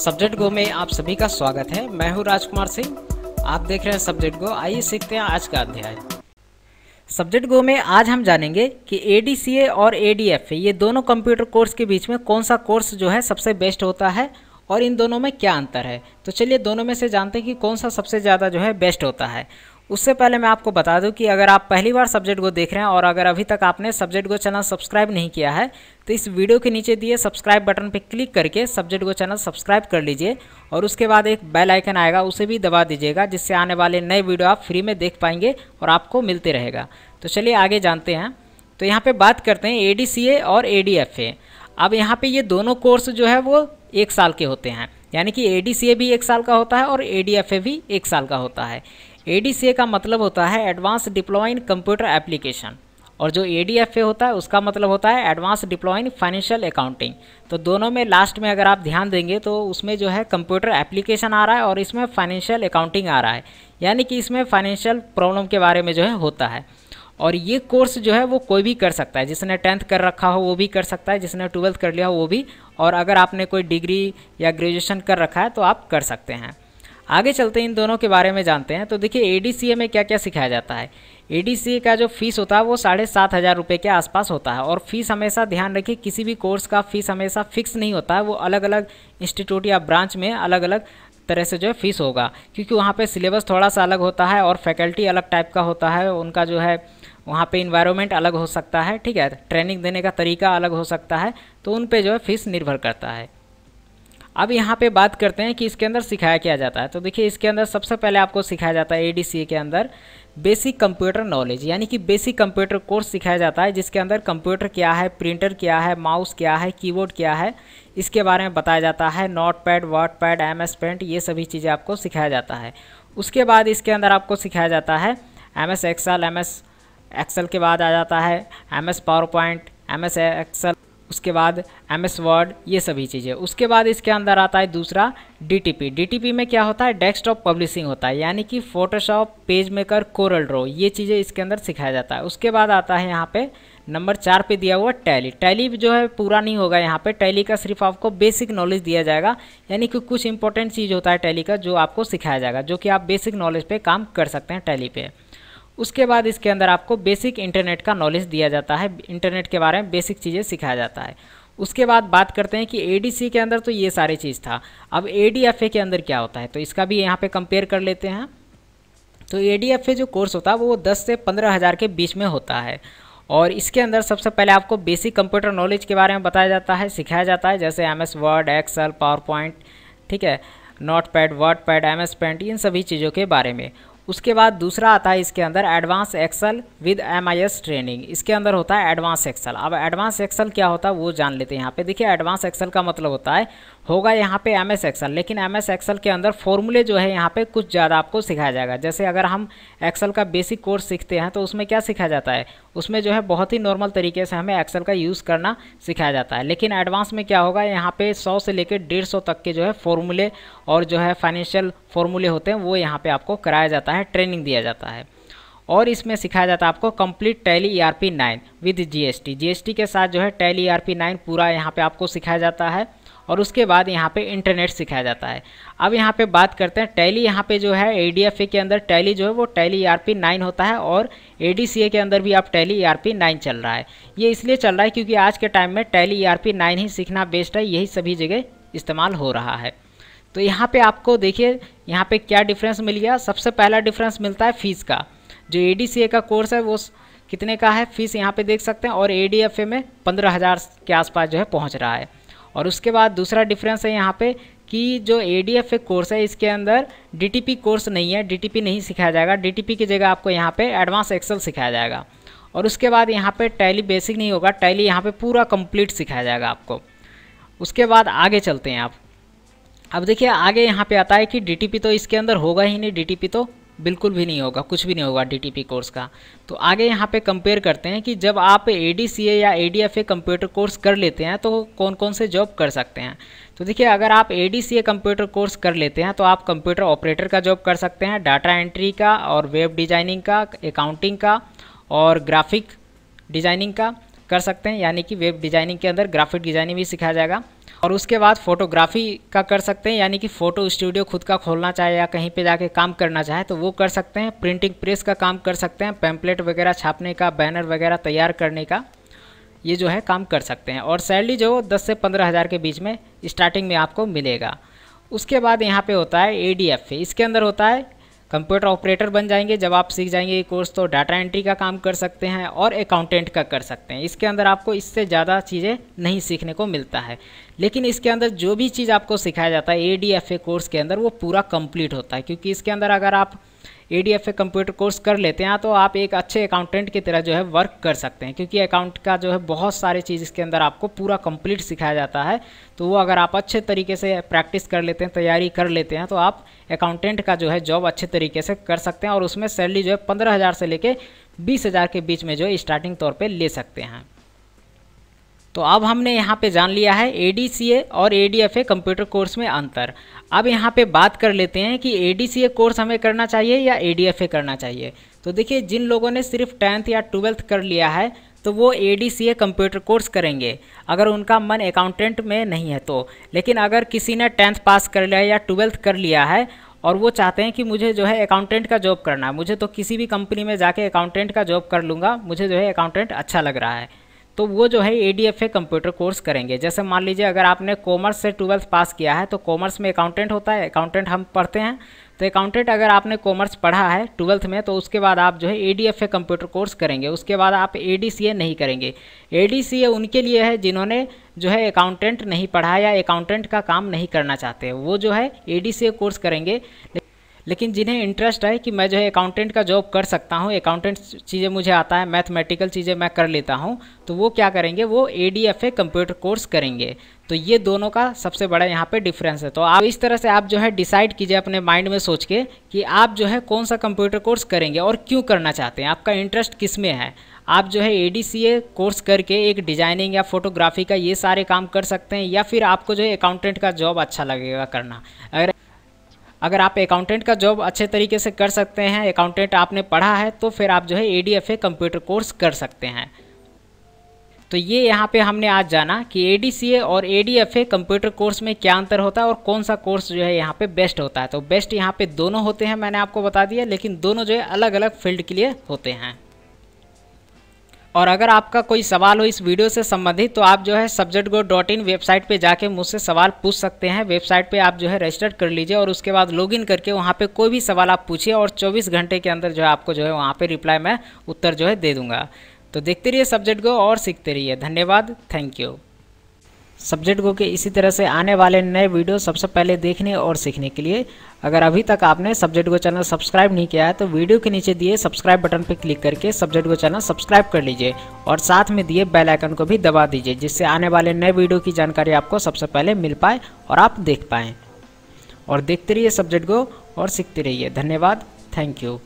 subject गो में आप सभी का स्वागत है मैं हूं राजकुमार सिंह आप देख रहे हैं सब्जेक्ट गो आइए सीखते हैं आज का अध्याय सब्जेक्ट गो में आज हम जानेंगे कि ए और ए ये दोनों कंप्यूटर कोर्स के बीच में कौन सा कोर्स जो है सबसे बेस्ट होता है और इन दोनों में क्या अंतर है तो चलिए दोनों में से जानते हैं कि कौन सा सबसे ज़्यादा जो है बेस्ट होता है उससे पहले मैं आपको बता दूं कि अगर आप पहली बार सब्जेक्ट को देख रहे हैं और अगर अभी तक आपने सब्जेक्ट को चैनल सब्सक्राइब नहीं किया है तो इस वीडियो के नीचे दिए सब्सक्राइब बटन पर क्लिक करके सब्जेक्ट को चैनल सब्सक्राइब कर लीजिए और उसके बाद एक बेल आइकन आएगा उसे भी दबा दीजिएगा जिससे आने वाले नए वीडियो आप फ्री में देख पाएंगे और आपको मिलते रहेगा तो चलिए आगे जानते हैं तो यहाँ पर बात करते हैं ए और ए अब यहाँ पर ये दोनों कोर्स जो है वो एक साल के होते हैं यानी कि ए भी एक साल का होता है और ए भी एक साल का होता है ए का मतलब होता है एडवांस डिप्लॉइंग कंप्यूटर एप्लीकेशन और जो ए होता है उसका मतलब होता है एडवांस डिप्लॉइंग फाइनेंशियल अकाउंटिंग तो दोनों में लास्ट में अगर आप ध्यान देंगे तो उसमें जो है कंप्यूटर एप्लीकेशन आ रहा है और इसमें फाइनेंशियल अकाउंटिंग आ रहा है यानी कि इसमें फाइनेंशियल प्रॉब्लम के बारे में जो है होता है और ये कोर्स जो है वो कोई भी कर सकता है जिसने टेंथ कर रखा हो वो भी कर सकता है जिसने ट्वेल्थ कर लिया हो वो भी और अगर आपने कोई डिग्री या ग्रेजुएशन कर रखा है तो आप कर सकते हैं आगे चलते इन दोनों के बारे में जानते हैं तो देखिए ए में क्या क्या सिखाया जाता है ए का जो फीस होता है वो साढ़े सात हज़ार रुपये के आसपास होता है और फीस हमेशा ध्यान रखिए किसी भी कोर्स का फीस हमेशा फिक्स नहीं होता है वो अलग अलग इंस्टीट्यूट या ब्रांच में अलग अलग तरह से जो है फ़ीस होगा क्योंकि वहाँ पर सिलेबस थोड़ा सा अलग होता है और फैकल्टी अलग टाइप का होता है उनका जो है वहाँ पे इन्वायरमेंट अलग हो सकता है ठीक है ट्रेनिंग देने का तरीका अलग हो सकता है तो उन पे जो है फ़ीस निर्भर करता है अब यहाँ पे बात करते हैं कि इसके अंदर सिखाया क्या जाता है तो देखिए इसके अंदर सबसे पहले आपको सिखाया जाता है ए के अंदर बेसिक कंप्यूटर नॉलेज यानी कि बेसिक कंप्यूटर कोर्स सिखाया जाता है जिसके अंदर कंप्यूटर क्या है प्रिंटर क्या है माउस क्या है कीबोर्ड क्या है इसके बारे में बताया जाता है Notepad WordPad M S Paint ये सभी चीज़ें आपको सिखाया जाता है उसके बाद इसके अंदर आपको सिखाया जाता है M S Excel M S Excel के बाद आ जाता है M S PowerPoint M S Excel उसके बाद एम एस वर्ड ये सभी चीज़ें उसके बाद इसके अंदर आता है दूसरा डीटीपी डीटीपी में क्या होता है डेस्कटॉप पब्लिशिंग होता है यानी कि Photoshop PageMaker CorelDRAW ये चीज़ें इसके अंदर सिखाया जाता है उसके बाद आता है यहाँ पे नंबर चार पे दिया हुआ टैली टैली जो है पूरा नहीं होगा यहाँ पे टैली का सिर्फ आपको बेसिक नॉलेज दिया जाएगा यानी कि कुछ इंपॉर्टेंट चीज़ होता है टैली का जो आपको सिखाया जाएगा जो कि आप बेसिक नॉलेज पे काम कर सकते हैं टैली पे उसके बाद इसके अंदर आपको बेसिक इंटरनेट का नॉलेज दिया जाता है इंटरनेट के बारे में बेसिक चीज़ें सिखाया जाता है उसके बाद बात करते हैं कि ए के अंदर तो ये सारी चीज़ था अब ए के अंदर क्या होता है तो इसका भी यहाँ पर कंपेयर कर लेते हैं तो ए जो कोर्स होता है वो दस से पंद्रह हज़ार के बीच में होता है और इसके अंदर सबसे पहले आपको बेसिक कंप्यूटर नॉलेज के बारे में बताया जाता है सिखाया जाता है जैसे M S Word Excel PowerPoint ठीक है Notepad WordPad M S Paint इन सभी चीज़ों के बारे में उसके बाद दूसरा आता है इसके अंदर advance Excel with M I S training इसके अंदर होता है एडवांस एक्सल अब एडवांस एक्सल क्या होता है वो जान लेते हैं यहाँ पे देखिए एडवांस एक्सल का मतलब होता है होगा यहाँ पे एम एस एक्सल लेकिन एम एस एक्सल के अंदर फॉर्मूले जो है यहाँ पे कुछ ज़्यादा आपको सिखाया जाएगा जैसे अगर हम एक्सल का बेसिक कोर्स सीखते हैं तो उसमें क्या सिखाया जाता है उसमें जो है बहुत ही नॉर्मल तरीके से हमें एक्सल का यूज़ करना सिखाया जाता है लेकिन एडवांस में क्या होगा यहाँ पे सौ से लेकर डेढ़ सौ तक के जो है फॉर्मूले और जो है फाइनेंशियल फॉर्मूले होते हैं वो यहाँ पर आपको कराया जाता है है ट्रेनिंग दिया जाता है और इसमें सिखाया जाता है आपको complete Tally E R P nine with S T के साथ जो है Tally E R P nine पूरा यहाँ पे आपको सिखाया जाता है और उसके बाद यहाँ पे इंटरनेट सिखाया जाता है अब यहाँ पे बात करते हैं टैली यहाँ पे जो है ए के अंदर टैली जो है वो टैली आर पी नाइन होता है और ए के अंदर भी आप टैली आर पी नाइन चल रहा है ये इसलिए चल रहा है क्योंकि आज के टाइम में टैली आर पी नाइन ही सीखना बेस्ट है यही सभी जगह इस्तेमाल हो रहा है तो यहाँ पे आपको देखिए यहाँ पे क्या डिफरेंस मिल गया सबसे पहला डिफरेंस मिलता है फ़ीस का जो ए का कोर्स है वो कितने का है फ़ीस यहाँ पे देख सकते हैं और ए में पंद्रह हज़ार के आसपास जो है पहुँच रहा है और उसके बाद दूसरा डिफरेंस है यहाँ पे कि जो ए कोर्स है इसके अंदर डी कोर्स नहीं है डी नहीं सिखाया जाएगा डी की जगह आपको यहाँ पर एडवांस एक्सेल सिखाया जाएगा और उसके बाद यहाँ पर टैली बेसिक नहीं होगा टैली यहाँ पर पूरा कम्प्लीट सिखाया जाएगा आपको उसके बाद आगे चलते हैं आप अब देखिए आगे यहाँ पे आता है कि डीटीपी तो इसके अंदर होगा ही नहीं डीटीपी तो बिल्कुल भी नहीं होगा कुछ भी नहीं होगा डीटीपी कोर्स का तो आगे यहाँ पे कंपेयर करते हैं कि जब आप एडीसीए या एडीएफए कंप्यूटर कोर्स कर लेते हैं तो कौन कौन से जॉब कर सकते हैं तो देखिए अगर आप एडीसीए कंप्यूटर कोर्स कर लेते हैं तो आप कंप्यूटर ऑपरेटर का जॉब कर सकते हैं डाटा एंट्री का और वेब डिज़ाइनिंग का अकाउंटिंग का और ग्राफिक डिज़ाइनिंग का कर सकते हैं यानी कि वेब डिज़ाइनिंग के अंदर ग्राफिक डिज़ाइनिंग भी सिखाया जाएगा और उसके बाद फोटोग्राफी का कर सकते हैं यानी कि फ़ोटो स्टूडियो खुद का खोलना चाहे या कहीं पे जाके काम करना चाहे तो वो कर सकते हैं प्रिंटिंग प्रेस का काम कर सकते हैं पैम्पलेट वगैरह छापने का बैनर वगैरह तैयार करने का ये जो है काम कर सकते हैं और सैलरी जो दस से पंद्रह हज़ार के बीच में स्टार्टिंग में आपको मिलेगा उसके बाद यहाँ पे होता है ए इसके अंदर होता है कंप्यूटर ऑपरेटर बन जाएंगे जब आप सीख जाएंगे ये कोर्स तो डाटा एंट्री का काम कर सकते हैं और अकाउंटेंट का कर सकते हैं इसके अंदर आपको इससे ज़्यादा चीज़ें नहीं सीखने को मिलता है लेकिन इसके अंदर जो भी चीज़ आपको सिखाया जाता है ए कोर्स के अंदर वो पूरा कंप्लीट होता है क्योंकि इसके अंदर अगर आप A D F A computer course कर लेते हैं तो आप एक अच्छे अकाउंटेंट की तरह जो है वर्क कर सकते हैं क्योंकि अकाउंट का जो है बहुत सारे चीज़ इसके अंदर आपको पूरा कंप्लीट सिखाया जाता है तो वो अगर आप अच्छे तरीके से प्रैक्टिस कर लेते हैं तैयारी कर लेते हैं तो आप अकाउंटेंट का जो है जॉब अच्छे तरीके से कर सकते हैं और उसमें सैलरी जो है पंद्रह हज़ार से लेकर बीस हज़ार के बीच में जो है स्टार्टिंग तौर पर ले सकते हैं तो अब हमने यहाँ पे जान लिया है ए और ए कंप्यूटर कोर्स में अंतर अब यहाँ पे बात कर लेते हैं कि ए कोर्स हमें करना चाहिए या ए करना चाहिए तो देखिए जिन लोगों ने सिर्फ टेंथ या ट्वेल्थ कर लिया है तो वो ए कंप्यूटर कोर्स करेंगे अगर उनका मन अकाउंटेंट में नहीं है तो लेकिन अगर किसी ने टेंथ पास कर लिया या ट्वेल्थ कर लिया है और वो चाहते हैं कि मुझे जो है अकाउंटेंट का जॉब करना है मुझे तो किसी भी कंपनी में जाके अकाउंटेंट का जॉब कर लूँगा मुझे जो है अकाउंटेंट अच्छा लग रहा है तो वो जो है A D F A computer course करेंगे जैसे मान लीजिए अगर आपने कॉमर्स से ट्वेल्थ पास किया है तो कॉमर्स में अकाउंटेंट होता है अकाउंटेंट हम पढ़ते हैं तो अकाउंटेंट अगर आपने कॉमर्स पढ़ा है ट्वेल्थ में तो उसके बाद आप जो है A D F A computer course करेंगे उसके बाद आप ए डी सी ए नहीं करेंगे ए डी सी ए उनके लिए है जिन्होंने जो है अकाउंटेंट नहीं पढ़ा या अकाउंटेंट का काम नहीं करना चाहते वो जो है A D C A course करेंगे लेकिन जिन्हें इंटरेस्ट है कि मैं जो है अकाउंटेंट का जॉब कर सकता हूँ अकाउंटेंट चीज़ें मुझे आता है मैथमेटिकल चीज़ें मैं कर लेता हूँ तो वो क्या करेंगे वो A D F A computer course करेंगे तो ये दोनों का सबसे बड़ा यहाँ पे डिफरेंस है तो आप इस तरह से आप जो है डिसाइड कीजिए अपने माइंड में सोच के कि आप जो है कौन सा कंप्यूटर कोर्स करेंगे और क्यों करना चाहते हैं आपका इंटरेस्ट किस में है आप जो है ए कोर्स करके एक डिजाइनिंग या फोटोग्राफी का ये सारे काम कर सकते हैं या फिर आपको जो है अकाउंटेंट का जॉब अच्छा लगेगा करना अगर अगर आप अकाउंटेंट का जॉब अच्छे तरीके से कर सकते हैं अकाउंटेंट आपने पढ़ा है तो फिर आप जो है A D F A computer course कर सकते हैं तो ये यहाँ पे हमने आज जाना कि ए डी सी ए और A D F A computer course में क्या अंतर होता है और कौन सा कोर्स जो है यहाँ पे बेस्ट होता है तो बेस्ट यहाँ पे दोनों होते हैं मैंने आपको बता दिया लेकिन दोनों जो है अलग अलग फील्ड के लिए होते हैं और अगर आपका कोई सवाल हो इस वीडियो से संबंधित तो आप जो है Subject Go dot in website पे जाके मुझसे सवाल पूछ सकते हैं वेबसाइट पे आप जो है रजिस्टर कर लीजिए और उसके बाद लॉगिन करके वहाँ पे कोई भी सवाल आप पूछिए और 24 घंटे के अंदर जो है आपको जो है वहाँ पे रिप्लाई मैं उत्तर जो है दे दूँगा तो देखते रहिए सब्जेक्ट गो और सीखते रहिए धन्यवाद थैंक यू सब्जेक्ट को के इसी तरह से आने वाले नए वीडियो सबसे पहले देखने और सीखने के लिए अगर अभी तक आपने सब्जेक्ट को चैनल सब्सक्राइब नहीं किया है तो वीडियो के नीचे दिए सब्सक्राइब बटन पर क्लिक करके सब्जेक्ट को चैनल सब्सक्राइब कर लीजिए और साथ में दिए बेल आइकन को भी दबा दीजिए जिससे आने वाले नए वीडियो की जानकारी आपको सबसे पहले मिल पाए और आप देख पाएँ और देखते रहिए सब्जेक्ट को और सीखते रहिए धन्यवाद थैंक यू